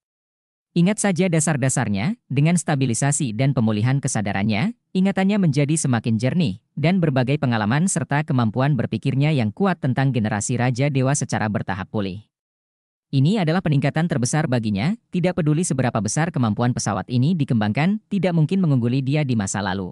Ingat saja dasar-dasarnya, dengan stabilisasi dan pemulihan kesadarannya, ingatannya menjadi semakin jernih, dan berbagai pengalaman serta kemampuan berpikirnya yang kuat tentang generasi Raja Dewa secara bertahap pulih. Ini adalah peningkatan terbesar baginya, tidak peduli seberapa besar kemampuan pesawat ini dikembangkan, tidak mungkin mengungguli dia di masa lalu.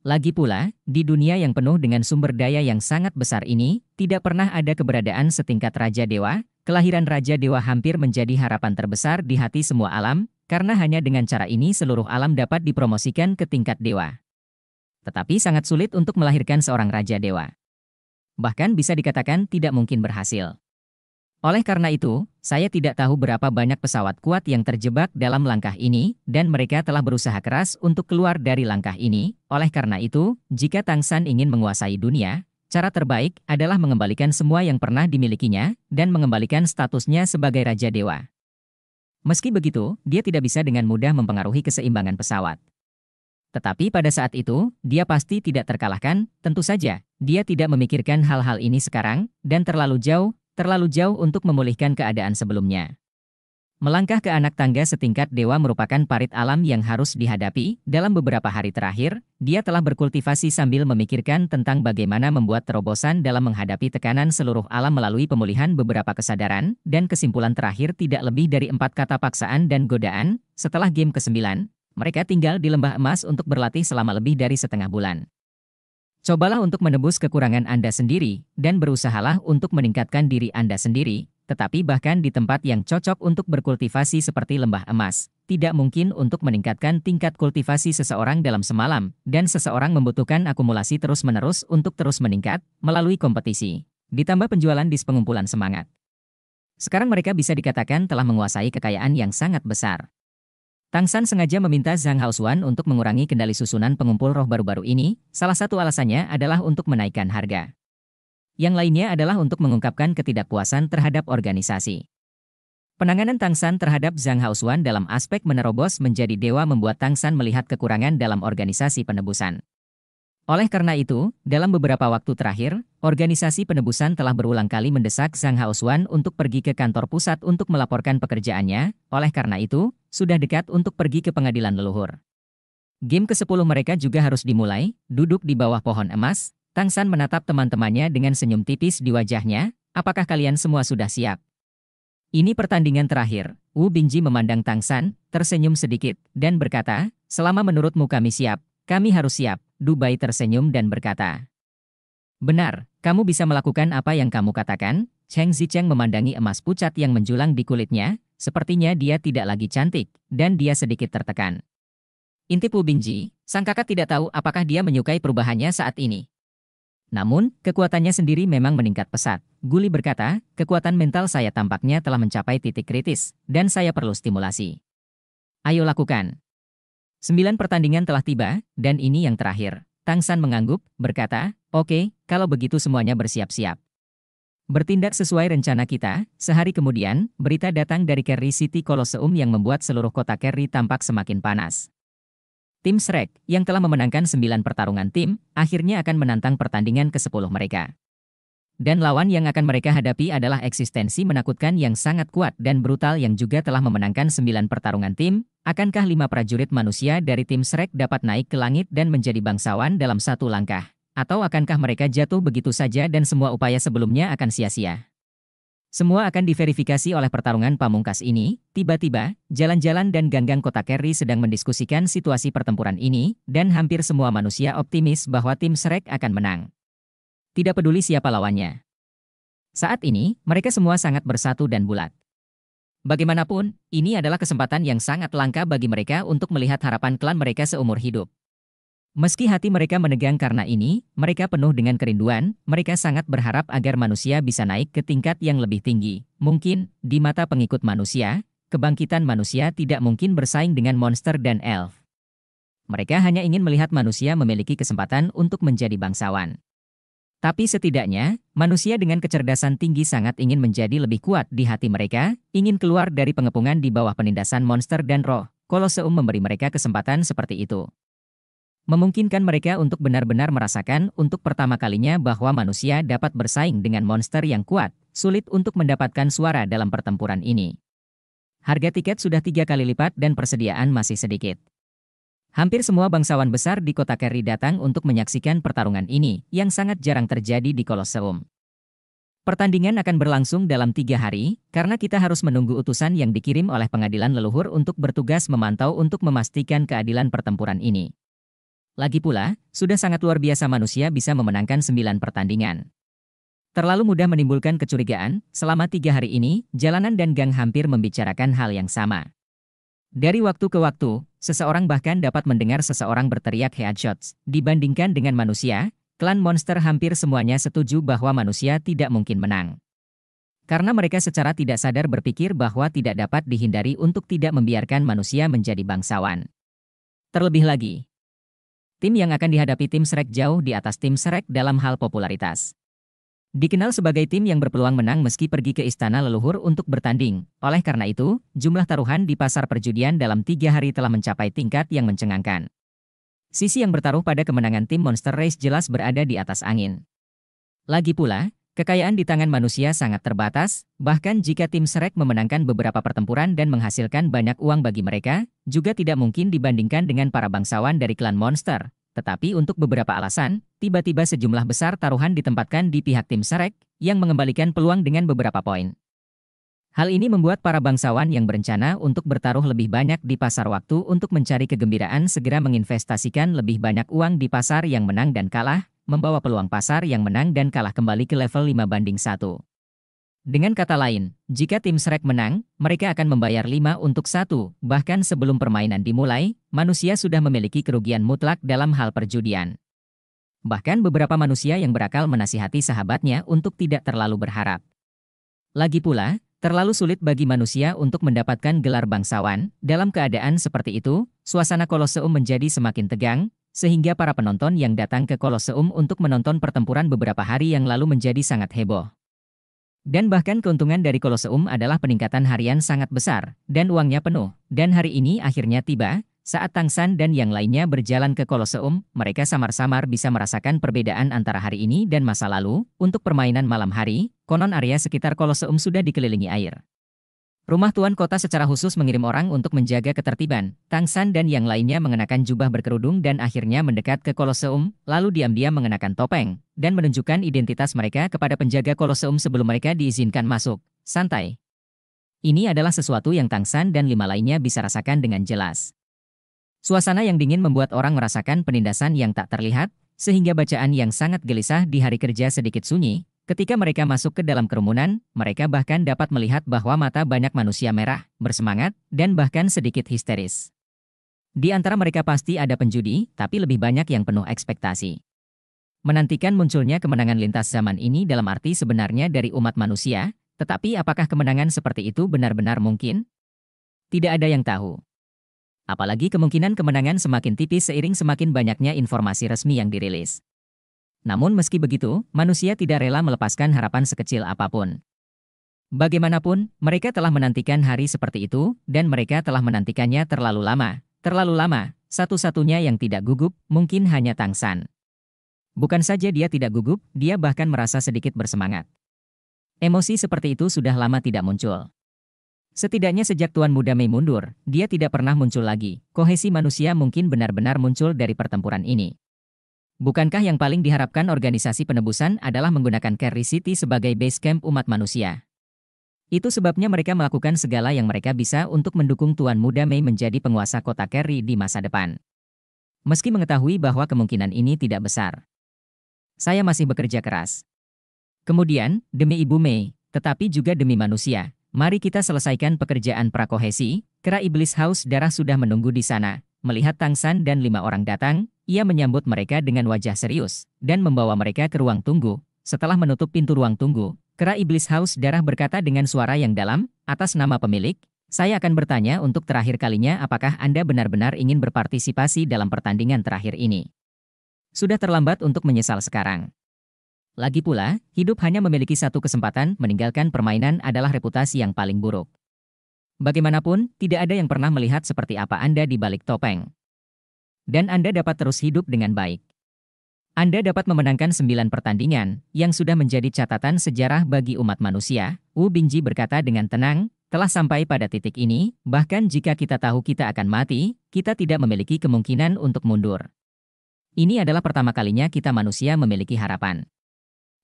Lagi pula, di dunia yang penuh dengan sumber daya yang sangat besar ini, tidak pernah ada keberadaan setingkat Raja Dewa, kelahiran Raja Dewa hampir menjadi harapan terbesar di hati semua alam, karena hanya dengan cara ini seluruh alam dapat dipromosikan ke tingkat dewa. Tetapi sangat sulit untuk melahirkan seorang Raja Dewa. Bahkan bisa dikatakan tidak mungkin berhasil. Oleh karena itu, saya tidak tahu berapa banyak pesawat kuat yang terjebak dalam langkah ini, dan mereka telah berusaha keras untuk keluar dari langkah ini. Oleh karena itu, jika Tang San ingin menguasai dunia, cara terbaik adalah mengembalikan semua yang pernah dimilikinya dan mengembalikan statusnya sebagai raja dewa. Meski begitu, dia tidak bisa dengan mudah mempengaruhi keseimbangan pesawat. Tetapi pada saat itu, dia pasti tidak terkalahkan, tentu saja. Dia tidak memikirkan hal-hal ini sekarang, dan terlalu jauh Terlalu jauh untuk memulihkan keadaan sebelumnya. Melangkah ke anak tangga setingkat dewa merupakan parit alam yang harus dihadapi. Dalam beberapa hari terakhir, dia telah berkultivasi sambil memikirkan tentang bagaimana membuat terobosan dalam menghadapi tekanan seluruh alam melalui pemulihan beberapa kesadaran, dan kesimpulan terakhir tidak lebih dari empat kata paksaan dan godaan. Setelah game ke-9, mereka tinggal di lembah emas untuk berlatih selama lebih dari setengah bulan. Cobalah untuk menebus kekurangan Anda sendiri, dan berusahalah untuk meningkatkan diri Anda sendiri, tetapi bahkan di tempat yang cocok untuk berkultivasi seperti lembah emas, tidak mungkin untuk meningkatkan tingkat kultivasi seseorang dalam semalam, dan seseorang membutuhkan akumulasi terus-menerus untuk terus meningkat, melalui kompetisi. Ditambah penjualan di pengumpulan semangat. Sekarang mereka bisa dikatakan telah menguasai kekayaan yang sangat besar. Tang San sengaja meminta Zhang Haosuan untuk mengurangi kendali susunan pengumpul roh baru-baru ini, salah satu alasannya adalah untuk menaikkan harga. Yang lainnya adalah untuk mengungkapkan ketidakpuasan terhadap organisasi. Penanganan Tang San terhadap Zhang Haosuan dalam aspek menerobos menjadi dewa membuat Tang San melihat kekurangan dalam organisasi penebusan. Oleh karena itu, dalam beberapa waktu terakhir, organisasi penebusan telah berulang kali mendesak Zhang Haosuan untuk pergi ke kantor pusat untuk melaporkan pekerjaannya. Oleh karena itu, sudah dekat untuk pergi ke pengadilan leluhur. Game ke-10 mereka juga harus dimulai, duduk di bawah pohon emas, Tang San menatap teman-temannya dengan senyum tipis di wajahnya, apakah kalian semua sudah siap? Ini pertandingan terakhir, Wu Binji memandang Tang San, tersenyum sedikit, dan berkata, selama menurutmu kami siap, kami harus siap, Dubai tersenyum dan berkata. Benar, kamu bisa melakukan apa yang kamu katakan, Cheng Zicheng memandangi emas pucat yang menjulang di kulitnya, Sepertinya dia tidak lagi cantik, dan dia sedikit tertekan. Inti Pu Bingji, sang kakak tidak tahu apakah dia menyukai perubahannya saat ini. Namun, kekuatannya sendiri memang meningkat pesat. Guli berkata, kekuatan mental saya tampaknya telah mencapai titik kritis, dan saya perlu stimulasi. Ayo lakukan. Sembilan pertandingan telah tiba, dan ini yang terakhir. Tang San mengangguk, berkata, oke, okay, kalau begitu semuanya bersiap-siap. Bertindak sesuai rencana kita, sehari kemudian, berita datang dari Kerry City Colosseum yang membuat seluruh kota Kerry tampak semakin panas. Tim Shrek, yang telah memenangkan sembilan pertarungan tim, akhirnya akan menantang pertandingan ke-10 mereka. Dan lawan yang akan mereka hadapi adalah eksistensi menakutkan yang sangat kuat dan brutal yang juga telah memenangkan sembilan pertarungan tim, akankah lima prajurit manusia dari tim Shrek dapat naik ke langit dan menjadi bangsawan dalam satu langkah? Atau akankah mereka jatuh begitu saja dan semua upaya sebelumnya akan sia-sia? Semua akan diverifikasi oleh pertarungan pamungkas ini. Tiba-tiba, jalan-jalan dan ganggang kota Kerry sedang mendiskusikan situasi pertempuran ini, dan hampir semua manusia optimis bahwa tim Shrek akan menang. Tidak peduli siapa lawannya. Saat ini, mereka semua sangat bersatu dan bulat. Bagaimanapun, ini adalah kesempatan yang sangat langka bagi mereka untuk melihat harapan klan mereka seumur hidup. Meski hati mereka menegang karena ini, mereka penuh dengan kerinduan, mereka sangat berharap agar manusia bisa naik ke tingkat yang lebih tinggi. Mungkin, di mata pengikut manusia, kebangkitan manusia tidak mungkin bersaing dengan monster dan elf. Mereka hanya ingin melihat manusia memiliki kesempatan untuk menjadi bangsawan. Tapi setidaknya, manusia dengan kecerdasan tinggi sangat ingin menjadi lebih kuat di hati mereka, ingin keluar dari pengepungan di bawah penindasan monster dan roh. Koloseum memberi mereka kesempatan seperti itu memungkinkan mereka untuk benar-benar merasakan untuk pertama kalinya bahwa manusia dapat bersaing dengan monster yang kuat, sulit untuk mendapatkan suara dalam pertempuran ini. Harga tiket sudah tiga kali lipat dan persediaan masih sedikit. Hampir semua bangsawan besar di kota Kerry datang untuk menyaksikan pertarungan ini, yang sangat jarang terjadi di Koloseum. Pertandingan akan berlangsung dalam tiga hari, karena kita harus menunggu utusan yang dikirim oleh pengadilan leluhur untuk bertugas memantau untuk memastikan keadilan pertempuran ini. Lagi pula, sudah sangat luar biasa manusia bisa memenangkan 9 pertandingan. Terlalu mudah menimbulkan kecurigaan, selama tiga hari ini, jalanan dan gang hampir membicarakan hal yang sama. Dari waktu ke waktu, seseorang bahkan dapat mendengar seseorang berteriak headshots. Dibandingkan dengan manusia, klan monster hampir semuanya setuju bahwa manusia tidak mungkin menang. Karena mereka secara tidak sadar berpikir bahwa tidak dapat dihindari untuk tidak membiarkan manusia menjadi bangsawan. Terlebih lagi, Tim yang akan dihadapi tim Shrek jauh di atas tim Shrek dalam hal popularitas. Dikenal sebagai tim yang berpeluang menang meski pergi ke istana leluhur untuk bertanding. Oleh karena itu, jumlah taruhan di pasar perjudian dalam tiga hari telah mencapai tingkat yang mencengangkan. Sisi yang bertaruh pada kemenangan tim Monster Race jelas berada di atas angin. Lagi pula, Kekayaan di tangan manusia sangat terbatas, bahkan jika tim Shrek memenangkan beberapa pertempuran dan menghasilkan banyak uang bagi mereka, juga tidak mungkin dibandingkan dengan para bangsawan dari klan monster. Tetapi untuk beberapa alasan, tiba-tiba sejumlah besar taruhan ditempatkan di pihak tim Shrek, yang mengembalikan peluang dengan beberapa poin. Hal ini membuat para bangsawan yang berencana untuk bertaruh lebih banyak di pasar waktu untuk mencari kegembiraan segera menginvestasikan lebih banyak uang di pasar yang menang dan kalah, membawa peluang pasar yang menang dan kalah kembali ke level 5 banding 1. Dengan kata lain, jika tim Shrek menang, mereka akan membayar 5 untuk 1. Bahkan sebelum permainan dimulai, manusia sudah memiliki kerugian mutlak dalam hal perjudian. Bahkan beberapa manusia yang berakal menasihati sahabatnya untuk tidak terlalu berharap. Lagi pula, terlalu sulit bagi manusia untuk mendapatkan gelar bangsawan. Dalam keadaan seperti itu, suasana Koloseum menjadi semakin tegang, sehingga para penonton yang datang ke Koloseum untuk menonton pertempuran beberapa hari yang lalu menjadi sangat heboh. Dan bahkan keuntungan dari Koloseum adalah peningkatan harian sangat besar, dan uangnya penuh. Dan hari ini akhirnya tiba, saat Tang San dan yang lainnya berjalan ke Koloseum, mereka samar-samar bisa merasakan perbedaan antara hari ini dan masa lalu. Untuk permainan malam hari, konon area sekitar Koloseum sudah dikelilingi air. Rumah Tuan Kota secara khusus mengirim orang untuk menjaga ketertiban. Tang San dan yang lainnya mengenakan jubah berkerudung dan akhirnya mendekat ke Koloseum, lalu diam-diam mengenakan topeng, dan menunjukkan identitas mereka kepada penjaga Koloseum sebelum mereka diizinkan masuk. Santai. Ini adalah sesuatu yang Tang San dan lima lainnya bisa rasakan dengan jelas. Suasana yang dingin membuat orang merasakan penindasan yang tak terlihat, sehingga bacaan yang sangat gelisah di hari kerja sedikit sunyi, Ketika mereka masuk ke dalam kerumunan, mereka bahkan dapat melihat bahwa mata banyak manusia merah, bersemangat, dan bahkan sedikit histeris. Di antara mereka pasti ada penjudi, tapi lebih banyak yang penuh ekspektasi. Menantikan munculnya kemenangan lintas zaman ini dalam arti sebenarnya dari umat manusia, tetapi apakah kemenangan seperti itu benar-benar mungkin? Tidak ada yang tahu. Apalagi kemungkinan kemenangan semakin tipis seiring semakin banyaknya informasi resmi yang dirilis. Namun meski begitu, manusia tidak rela melepaskan harapan sekecil apapun. Bagaimanapun, mereka telah menantikan hari seperti itu, dan mereka telah menantikannya terlalu lama. Terlalu lama, satu-satunya yang tidak gugup, mungkin hanya Tang San. Bukan saja dia tidak gugup, dia bahkan merasa sedikit bersemangat. Emosi seperti itu sudah lama tidak muncul. Setidaknya sejak Tuan Muda Mei mundur, dia tidak pernah muncul lagi. Kohesi manusia mungkin benar-benar muncul dari pertempuran ini. Bukankah yang paling diharapkan organisasi penebusan adalah menggunakan Carry City sebagai base camp umat manusia? Itu sebabnya mereka melakukan segala yang mereka bisa untuk mendukung Tuan Muda Mei menjadi penguasa kota Kerry di masa depan. Meski mengetahui bahwa kemungkinan ini tidak besar. Saya masih bekerja keras. Kemudian, demi Ibu Mei, tetapi juga demi manusia, mari kita selesaikan pekerjaan prakohesi, kera iblis haus darah sudah menunggu di sana, melihat Tang San dan lima orang datang, ia menyambut mereka dengan wajah serius, dan membawa mereka ke ruang tunggu. Setelah menutup pintu ruang tunggu, Kera Iblis Haus Darah berkata dengan suara yang dalam, atas nama pemilik, saya akan bertanya untuk terakhir kalinya apakah Anda benar-benar ingin berpartisipasi dalam pertandingan terakhir ini. Sudah terlambat untuk menyesal sekarang. Lagi pula, hidup hanya memiliki satu kesempatan meninggalkan permainan adalah reputasi yang paling buruk. Bagaimanapun, tidak ada yang pernah melihat seperti apa Anda di balik topeng dan Anda dapat terus hidup dengan baik. Anda dapat memenangkan sembilan pertandingan yang sudah menjadi catatan sejarah bagi umat manusia, Wu Bingji berkata dengan tenang, telah sampai pada titik ini, bahkan jika kita tahu kita akan mati, kita tidak memiliki kemungkinan untuk mundur. Ini adalah pertama kalinya kita manusia memiliki harapan.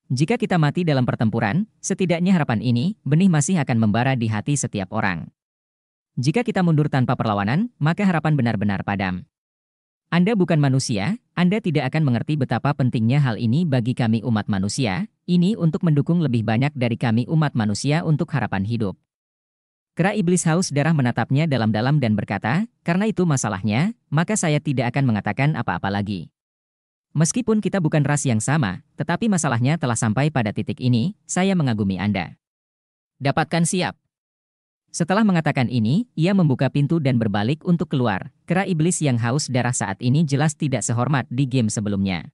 Jika kita mati dalam pertempuran, setidaknya harapan ini, benih masih akan membara di hati setiap orang. Jika kita mundur tanpa perlawanan, maka harapan benar-benar padam. Anda bukan manusia, Anda tidak akan mengerti betapa pentingnya hal ini bagi kami umat manusia, ini untuk mendukung lebih banyak dari kami umat manusia untuk harapan hidup. Kera Iblis Haus darah menatapnya dalam-dalam dan berkata, karena itu masalahnya, maka saya tidak akan mengatakan apa-apa lagi. Meskipun kita bukan ras yang sama, tetapi masalahnya telah sampai pada titik ini, saya mengagumi Anda. Dapatkan siap. Setelah mengatakan ini, ia membuka pintu dan berbalik untuk keluar. Kera iblis yang haus darah saat ini jelas tidak sehormat di game sebelumnya.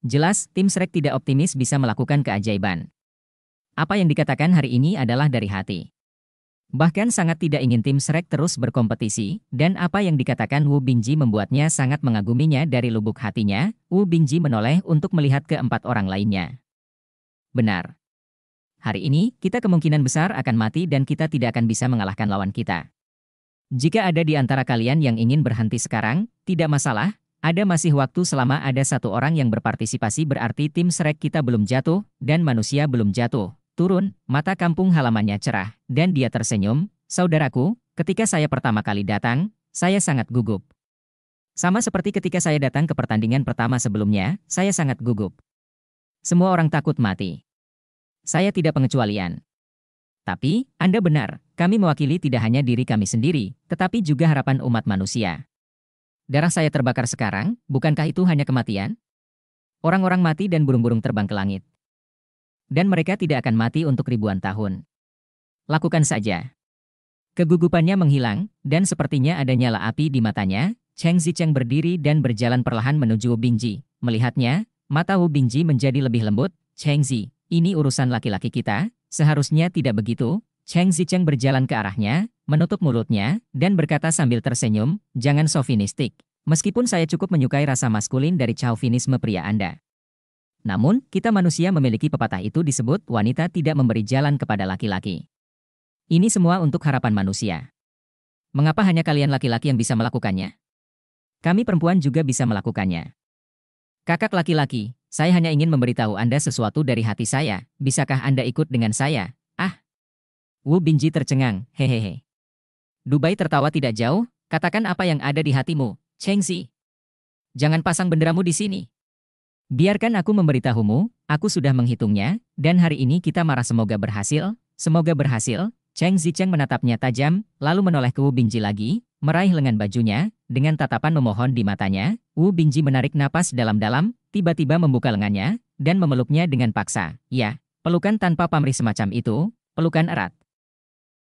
Jelas, tim Shrek tidak optimis bisa melakukan keajaiban. Apa yang dikatakan hari ini adalah dari hati. Bahkan sangat tidak ingin tim Shrek terus berkompetisi, dan apa yang dikatakan Wu Bingji membuatnya sangat mengaguminya dari lubuk hatinya, Wu Bingji menoleh untuk melihat keempat orang lainnya. Benar, Hari ini, kita kemungkinan besar akan mati dan kita tidak akan bisa mengalahkan lawan kita. Jika ada di antara kalian yang ingin berhenti sekarang, tidak masalah, ada masih waktu selama ada satu orang yang berpartisipasi berarti tim Shrek kita belum jatuh, dan manusia belum jatuh. Turun, mata kampung halamannya cerah, dan dia tersenyum, saudaraku, ketika saya pertama kali datang, saya sangat gugup. Sama seperti ketika saya datang ke pertandingan pertama sebelumnya, saya sangat gugup. Semua orang takut mati. Saya tidak pengecualian. Tapi, Anda benar, kami mewakili tidak hanya diri kami sendiri, tetapi juga harapan umat manusia. Darah saya terbakar sekarang, bukankah itu hanya kematian? Orang-orang mati dan burung-burung terbang ke langit. Dan mereka tidak akan mati untuk ribuan tahun. Lakukan saja. Kegugupannya menghilang, dan sepertinya ada nyala api di matanya, Cheng Zicheng berdiri dan berjalan perlahan menuju Bingji. Melihatnya, mata Wu Bingji menjadi lebih lembut. Cheng Zi, ini urusan laki-laki kita, seharusnya tidak begitu. Cheng Zicheng berjalan ke arahnya, menutup mulutnya, dan berkata sambil tersenyum, jangan sofinistik. Meskipun saya cukup menyukai rasa maskulin dari chauvinisme pria Anda. Namun, kita manusia memiliki pepatah itu disebut wanita tidak memberi jalan kepada laki-laki. Ini semua untuk harapan manusia. Mengapa hanya kalian laki-laki yang bisa melakukannya? Kami perempuan juga bisa melakukannya. Kakak laki-laki, saya hanya ingin memberitahu Anda sesuatu dari hati saya, bisakah Anda ikut dengan saya? Ah! Wu Binji tercengang, hehehe. Dubai tertawa tidak jauh, katakan apa yang ada di hatimu, Cheng Zi. Jangan pasang benderamu di sini. Biarkan aku memberitahumu, aku sudah menghitungnya, dan hari ini kita marah semoga berhasil, semoga berhasil, Cheng Zi Cheng menatapnya tajam, lalu menoleh ke Wu Binji lagi, meraih lengan bajunya, dengan tatapan memohon di matanya, Wu Bingji menarik napas dalam-dalam, tiba-tiba membuka lengannya, dan memeluknya dengan paksa. Ya, pelukan tanpa pamrih semacam itu, pelukan erat.